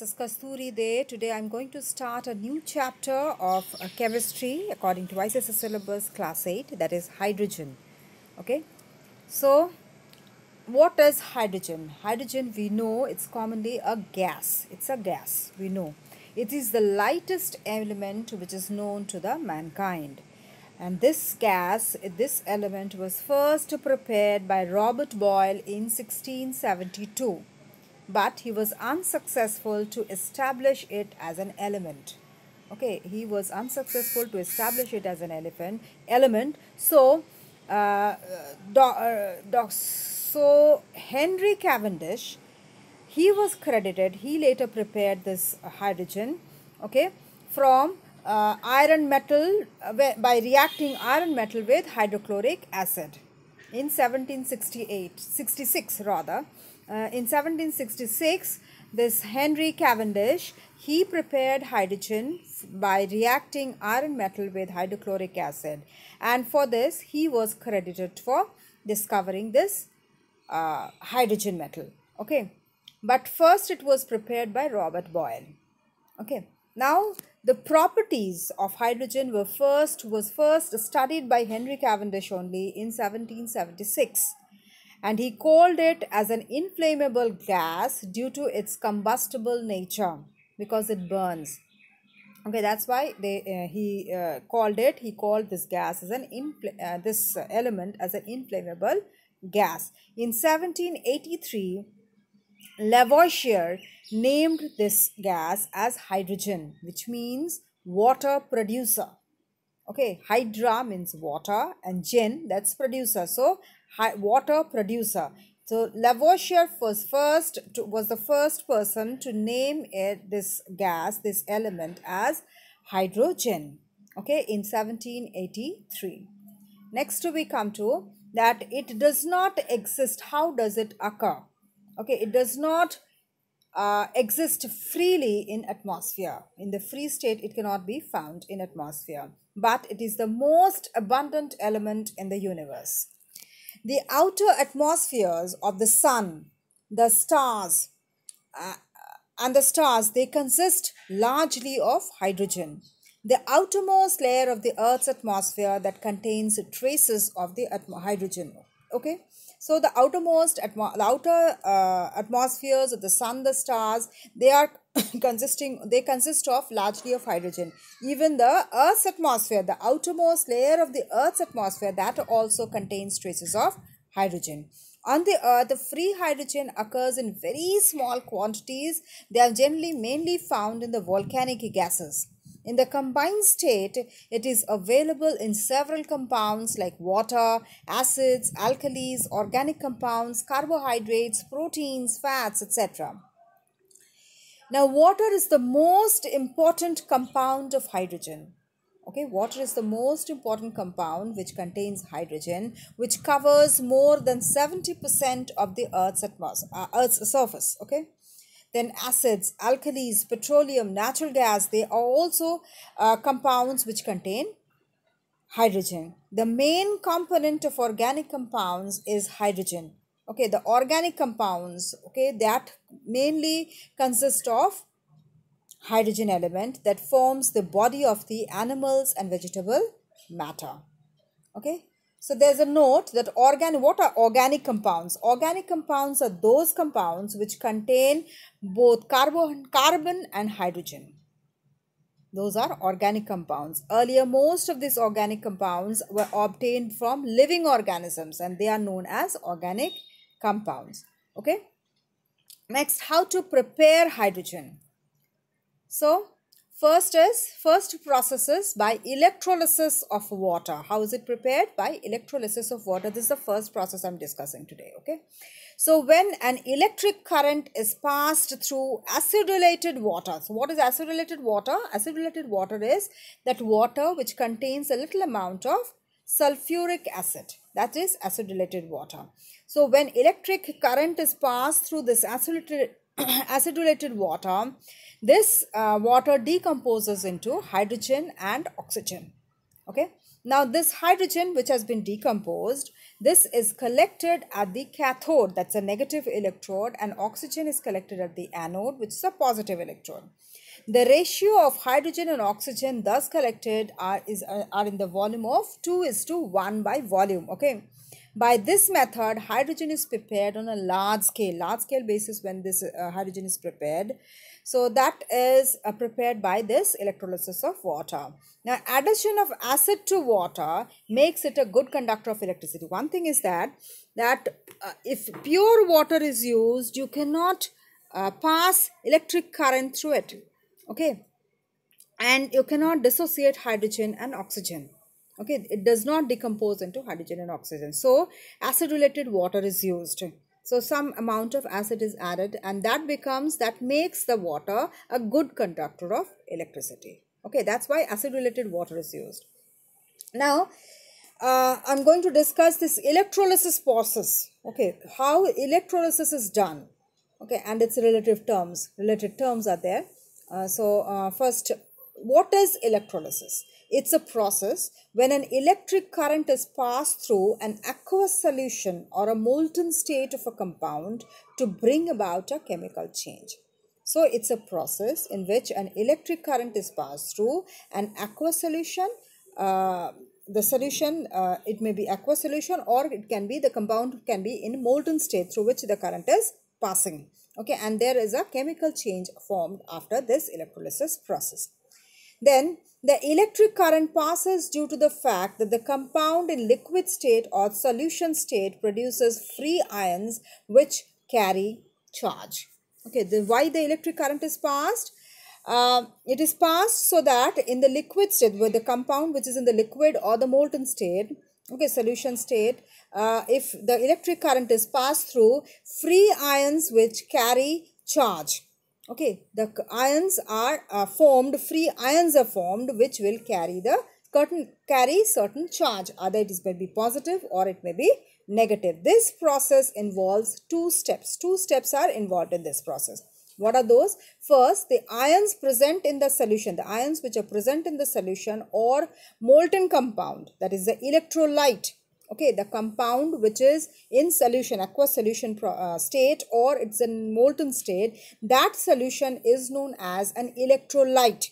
This is Kasturi Day. Today I'm going to start a new chapter of uh, chemistry according to ICSS syllabus class 8 that is hydrogen. Okay. So what is hydrogen? Hydrogen we know it's commonly a gas. It's a gas we know. It is the lightest element which is known to the mankind. And this gas, this element was first prepared by Robert Boyle in 1672 but he was unsuccessful to establish it as an element okay he was unsuccessful to establish it as an elephant element so uh, do, uh, do, so henry cavendish he was credited he later prepared this hydrogen okay from uh, iron metal uh, by reacting iron metal with hydrochloric acid in 1768 66 rather uh, in 1766, this Henry Cavendish, he prepared hydrogen by reacting iron metal with hydrochloric acid. And for this, he was credited for discovering this uh, hydrogen metal. Okay. But first it was prepared by Robert Boyle. Okay. Now, the properties of hydrogen were first was first studied by Henry Cavendish only in 1776 and he called it as an inflammable gas due to its combustible nature because it burns okay that's why they uh, he uh, called it he called this gas as an infl uh, this element as an inflammable gas in 1783 lavoisier named this gas as hydrogen which means water producer okay hydra means water and gen that's producer so water producer so Lavoisier was first to, was the first person to name it, this gas this element as hydrogen okay in 1783 next we come to that it does not exist how does it occur okay it does not uh, exist freely in atmosphere. In the free state, it cannot be found in atmosphere, but it is the most abundant element in the universe. The outer atmospheres of the sun, the stars, uh, and the stars, they consist largely of hydrogen. The outermost layer of the Earth's atmosphere that contains traces of the hydrogen. Okay so the outermost, atmo the outer uh, atmospheres of the sun, the stars, they are consisting, they consist of largely of hydrogen. Even the Earth's atmosphere, the outermost layer of the Earth's atmosphere, that also contains traces of hydrogen. On the earth, uh, the free hydrogen occurs in very small quantities. They are generally mainly found in the volcanic gases. In the combined state, it is available in several compounds like water, acids, alkalis, organic compounds, carbohydrates, proteins, fats, etc. Now, water is the most important compound of hydrogen. Okay, water is the most important compound which contains hydrogen, which covers more than 70% of the Earth's, atmos uh, Earth's surface. Okay then acids, alkalis, petroleum, natural gas, they are also uh, compounds which contain hydrogen. The main component of organic compounds is hydrogen. Okay, the organic compounds, okay, that mainly consist of hydrogen element that forms the body of the animals and vegetable matter. Okay, so there's a note that organ, what are organic compounds? Organic compounds are those compounds which contain both carbon, carbon and hydrogen. Those are organic compounds. Earlier, most of these organic compounds were obtained from living organisms and they are known as organic compounds. Okay. Next, how to prepare hydrogen. So, First is, first processes by electrolysis of water. How is it prepared? By electrolysis of water. This is the first process I'm discussing today, okay? So when an electric current is passed through acidulated water. So what is acidulated water? Acidulated water is that water which contains a little amount of sulfuric acid that is acidulated water so when electric current is passed through this acidulated acidulated water this uh, water decomposes into hydrogen and oxygen. Okay. Now this hydrogen which has been decomposed, this is collected at the cathode, that's a negative electrode and oxygen is collected at the anode which is a positive electrode. The ratio of hydrogen and oxygen thus collected are, is, uh, are in the volume of 2 is to 1 by volume. Okay. By this method, hydrogen is prepared on a large scale, large scale basis when this uh, hydrogen is prepared. So that is uh, prepared by this electrolysis of water. Now addition of acid to water makes it a good conductor of electricity. One thing is that, that uh, if pure water is used, you cannot uh, pass electric current through it. Okay. And you cannot dissociate hydrogen and oxygen okay it does not decompose into hydrogen and oxygen so acid related water is used so some amount of acid is added and that becomes that makes the water a good conductor of electricity okay that's why acid related water is used now uh, i'm going to discuss this electrolysis process okay how electrolysis is done okay and its relative terms related terms are there uh, so uh, first what is electrolysis it's a process when an electric current is passed through an aqueous solution or a molten state of a compound to bring about a chemical change. So it's a process in which an electric current is passed through an aqueous solution. Uh, the solution, uh, it may be aqueous solution or it can be the compound can be in molten state through which the current is passing. Okay, and there is a chemical change formed after this electrolysis process. Then the electric current passes due to the fact that the compound in liquid state or solution state produces free ions which carry charge. Okay, the, why the electric current is passed? Uh, it is passed so that in the liquid state, where the compound which is in the liquid or the molten state, okay, solution state, uh, if the electric current is passed through free ions which carry charge Okay, the ions are uh, formed, free ions are formed which will carry the curtain, carry certain charge. Either it is may be positive or it may be negative. This process involves two steps. Two steps are involved in this process. What are those? First, the ions present in the solution, the ions which are present in the solution or molten compound, that is the electrolyte, okay the compound which is in solution aqueous solution pro, uh, state or it's in molten state that solution is known as an electrolyte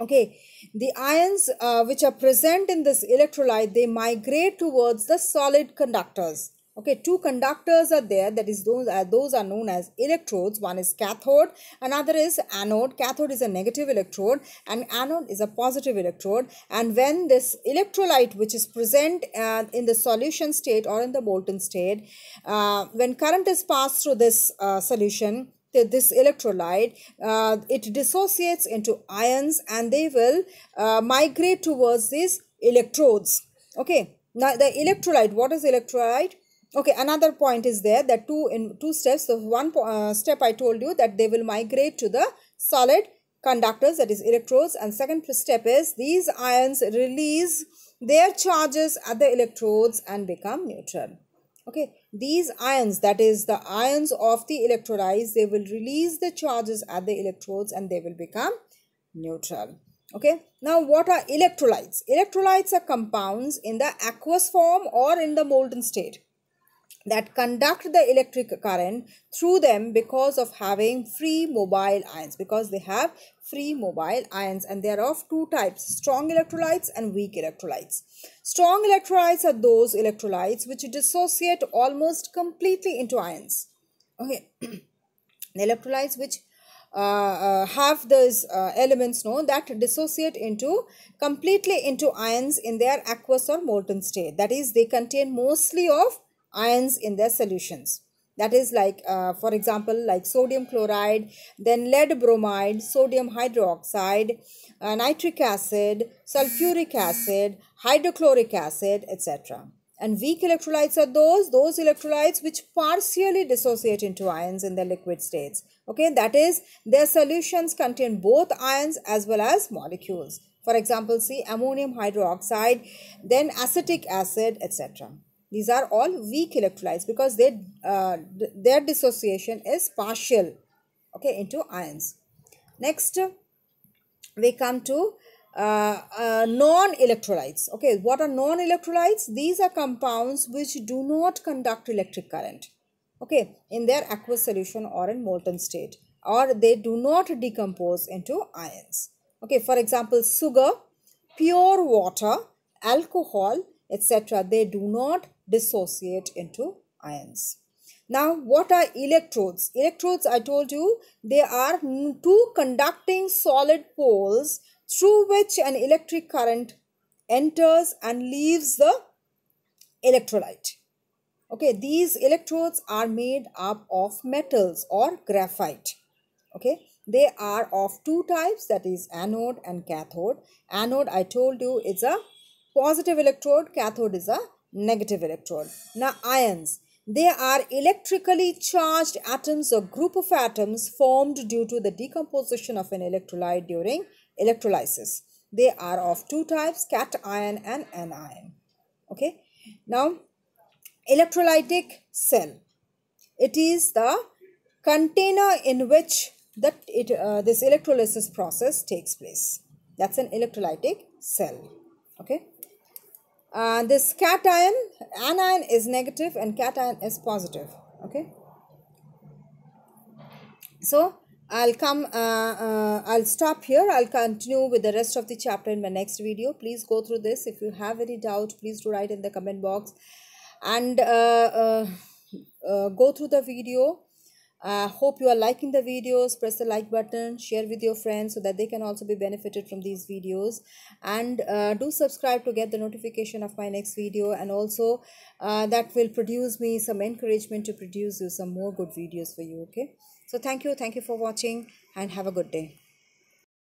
okay the ions uh, which are present in this electrolyte they migrate towards the solid conductors okay two conductors are there that is those are, uh, those are known as electrodes one is cathode another is anode cathode is a negative electrode and anode is a positive electrode and when this electrolyte which is present uh, in the solution state or in the molten state uh, when current is passed through this uh, solution this electrolyte, uh, it dissociates into ions and they will uh, migrate towards these electrodes. Okay, now the electrolyte, what is electrolyte? okay another point is there that two in two steps so one uh, step i told you that they will migrate to the solid conductors that is electrodes and second step is these ions release their charges at the electrodes and become neutral okay these ions that is the ions of the electrolytes they will release the charges at the electrodes and they will become neutral okay now what are electrolytes electrolytes are compounds in the aqueous form or in the molten state that conduct the electric current through them because of having free mobile ions because they have free mobile ions and they are of two types strong electrolytes and weak electrolytes strong electrolytes are those electrolytes which dissociate almost completely into ions okay the electrolytes which uh, uh, have those uh, elements known that dissociate into completely into ions in their aqueous or molten state that is they contain mostly of ions in their solutions that is like uh, for example like sodium chloride then lead bromide sodium hydroxide uh, nitric acid sulfuric acid hydrochloric acid etc and weak electrolytes are those those electrolytes which partially dissociate into ions in their liquid states okay that is their solutions contain both ions as well as molecules for example see ammonium hydroxide then acetic acid etc these are all weak electrolytes because they uh, their dissociation is partial okay into ions next we come to uh, uh, non-electrolytes okay what are non-electrolytes these are compounds which do not conduct electric current okay in their aqueous solution or in molten state or they do not decompose into ions okay for example sugar pure water alcohol etc they do not dissociate into ions. Now, what are electrodes? Electrodes, I told you, they are two conducting solid poles through which an electric current enters and leaves the electrolyte. Okay, these electrodes are made up of metals or graphite. Okay, they are of two types that is anode and cathode. Anode, I told you, is a positive electrode, cathode is a negative electrode. Now ions. They are electrically charged atoms or group of atoms formed due to the decomposition of an electrolyte during electrolysis. They are of two types, cation and anion. Okay. Now, electrolytic cell. It is the container in which that it, uh, this electrolysis process takes place. That's an electrolytic cell. Okay uh, this cation anion is negative and cation is positive okay so i'll come uh, uh, i'll stop here i'll continue with the rest of the chapter in my next video please go through this if you have any doubt please do write in the comment box and uh, uh, uh, go through the video uh, hope you are liking the videos press the like button share with your friends so that they can also be benefited from these videos and uh, do subscribe to get the notification of my next video and also uh, that will produce me some encouragement to produce you some more good videos for you okay so thank you thank you for watching and have a good day